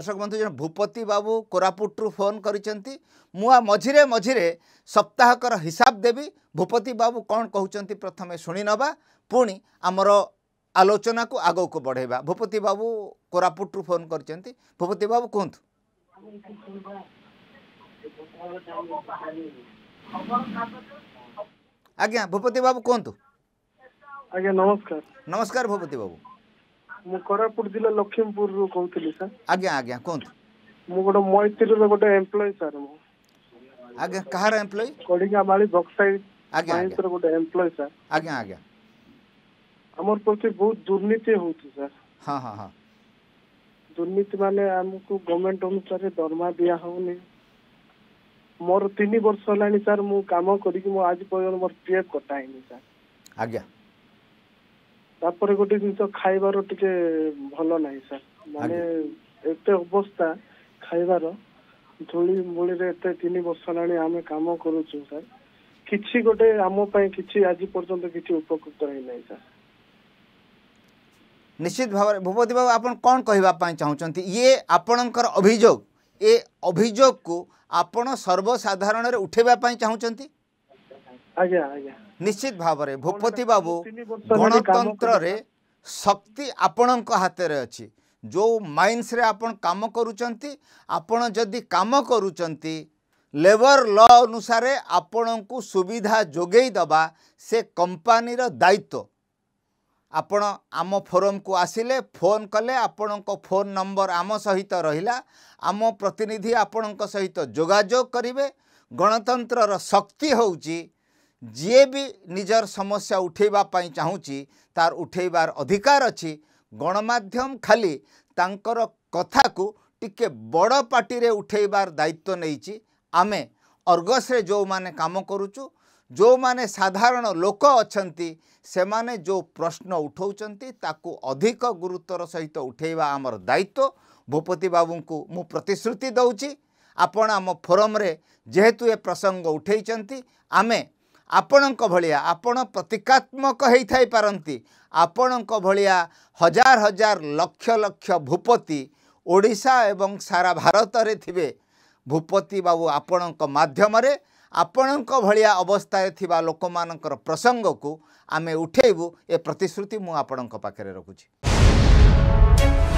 ଦର୍ଶକ ବନ୍ଧୁ ଜଣେ ଭୂପତି ବାବୁ କୋରାପୁଟରୁ ଫୋନ୍ କରିଛନ୍ତି ମୁଁ ଆ ମଝିରେ ମଝିରେ ସପ୍ତାହକର ହିସାବ ଦେବି ଭୂପତି ବାବୁ କ'ଣ କହୁଛନ୍ତି ପ୍ରଥମେ ଶୁଣିନେବା ପୁଣି ଆମର ଆଲୋଚନାକୁ ଆଗକୁ ବଢ଼େଇବା ଭୂପତି ବାବୁ କୋରାପୁଟରୁ ଫୋନ୍ କରିଛନ୍ତି ଭୂପତି ବାବୁ କୁହନ୍ତୁ ଆଜ୍ଞା ଭୂପତି ବାବୁ କୁହନ୍ତୁ ଆଜ୍ଞା ନମସ୍କାର ନମସ୍କାର ଭୂପତି ବାବୁ ମୁଁ କୋରାପୁଟ ଜିଲ୍ଲା ଲକ୍ଷ୍ମୀପୁରରୁ କହୁଥିଲି ସାର୍ ଆଜ୍ଞା ଆଜ୍ଞା କୁହନ୍ତୁ ମୁଁ ଗୋଟେ ମୈତ୍ରୀର ଗୋଟେ ଏମ୍ପ୍ଲୟି ସାର୍ ମୁଁ ଆଜ୍ଞା କାହାର ଏମ୍ପ୍ଲୟି କଡ଼ିଙ୍ଗାମାଳି ବକ୍ସାଇ ଆଜ୍ଞା ଗୋଟେ ଏମ୍ପ୍ଲୟି ସାର୍ ଆଜ୍ଞା ଆଜ୍ଞା ଆମର ପ୍ରତି ବହୁତ ଦୁର୍ନୀତି ହେଉଛି ସାର୍ ହଁ ହଁ ହଁ ଦୁର୍ନୀତି ମାନେ ଆମକୁ ଗଭର୍ଣ୍ଣମେଣ୍ଟ ଅନୁସାରେ ଦରମା ଦିଆ ହଉନି ମୋର ତିନି ବର୍ଷ ହେଲାଣି ସାର୍ ମୁଁ କାମ କରିକି ମୁଁ ଆଜି ପର୍ଯ୍ୟନ୍ତ ମୋର ପିଏଫ୍ କଟା ହେଇନି ସାର୍ ଆଜ୍ଞା ତାପରେ ଗୋଟେ ଜିନିଷ ଖାଇବାର ଟିକେ ଭଲ ନାହିଁ ସାର୍ ମାନେ ଏତେ ଅବସ୍ଥା ଖାଇବାର ଧୂଳି ମୂଳିରେ ଏତେ ତିନି ବର୍ଷ ହେଲାଣି ଆମେ କାମ କରୁଛୁ ସାର୍ କିଛି ଗୋଟେ ଆମ ପାଇଁ କିଛି ଆଜି ପର୍ଯ୍ୟନ୍ତ କିଛି ଉପକୃତ ହେଇନାହିଁ ସାର୍ ନିଶ୍ଚିତ ଭାବରେ ଭୂପତି ବାବୁ ଆପଣ କ'ଣ କହିବା ପାଇଁ ଚାହୁଁଛନ୍ତି ଇଏ ଆପଣଙ୍କର ଅଭିଯୋଗ ଏ ଅଭିଯୋଗକୁ ଆପଣ ସର୍ବସାଧାରଣରେ ଉଠାଇବା ପାଇଁ ଚାହୁଁଛନ୍ତି ନିଶ୍ଚିତ ଭାବରେ ଭୂପତି ବାବୁ ଗଣତନ୍ତ୍ରରେ ଶକ୍ତି ଆପଣଙ୍କ ହାତରେ ଅଛି ଯେଉଁ ମାଇନ୍ସରେ ଆପଣ କାମ କରୁଛନ୍ତି ଆପଣ ଯଦି କାମ କରୁଛନ୍ତି ଲେବର ଲ ଅନୁସାରେ ଆପଣଙ୍କୁ ସୁବିଧା ଯୋଗାଇ ଦେବା ସେ କମ୍ପାନୀର ଦାୟିତ୍ୱ ଆପଣ ଆମ ଫୋରମକୁ ଆସିଲେ ଫୋନ୍ କଲେ ଆପଣଙ୍କ ଫୋନ୍ ନମ୍ବର ଆମ ସହିତ ରହିଲା ଆମ ପ୍ରତିନିଧି ଆପଣଙ୍କ ସହିତ ଯୋଗାଯୋଗ କରିବେ ଗଣତନ୍ତ୍ରର ଶକ୍ତି ହେଉଛି ଯିଏ ବି ନିଜର ସମସ୍ୟା ଉଠାଇବା ପାଇଁ ଚାହୁଁଛି ତାର ଉଠାଇବାର ଅଧିକାର ଅଛି ଗଣମାଧ୍ୟମ ଖାଲି ତାଙ୍କର କଥାକୁ ଟିକିଏ ବଡ଼ ପାଟିରେ ଉଠାଇବାର ଦାୟିତ୍ୱ ନେଇଛି ଆମେ ଅର୍ଗସରେ ଯେଉଁମାନେ କାମ କରୁଛୁ ଯେଉଁମାନେ ସାଧାରଣ ଲୋକ ଅଛନ୍ତି ସେମାନେ ଯେଉଁ ପ୍ରଶ୍ନ ଉଠାଉଛନ୍ତି ତାକୁ ଅଧିକ ଗୁରୁତ୍ୱର ସହିତ ଉଠାଇବା ଆମର ଦାୟିତ୍ୱ ଭୂପତି ବାବୁଙ୍କୁ ମୁଁ ପ୍ରତିଶ୍ରୁତି ଦେଉଛି ଆପଣ ଆମ ଫୋରମ୍ରେ ଯେହେତୁ ଏ ପ୍ରସଙ୍ଗ ଉଠାଇଛନ୍ତି ଆମେ ଆପଣଙ୍କ ଭଳିଆ ଆପଣ ପ୍ରତୀକାତ୍ମକ ହେଇଥାଇ ପାରନ୍ତି ଆପଣଙ୍କ ଭଳିଆ ହଜାର ହଜାର ଲକ୍ଷ ଲକ୍ଷ ଭୂପତି ଓଡ଼ିଶା ଏବଂ ସାରା ଭାରତରେ ଥିବେ ଭୂପତି ବାବୁ ଆପଣଙ୍କ ମାଧ୍ୟମରେ ଆପଣଙ୍କ ଭଳିଆ ଅବସ୍ଥାରେ ଥିବା ଲୋକମାନଙ୍କର ପ୍ରସଙ୍ଗକୁ ଆମେ ଉଠେଇବୁ ଏ ପ୍ରତିଶ୍ରୁତି ମୁଁ ଆପଣଙ୍କ ପାଖରେ ରଖୁଛି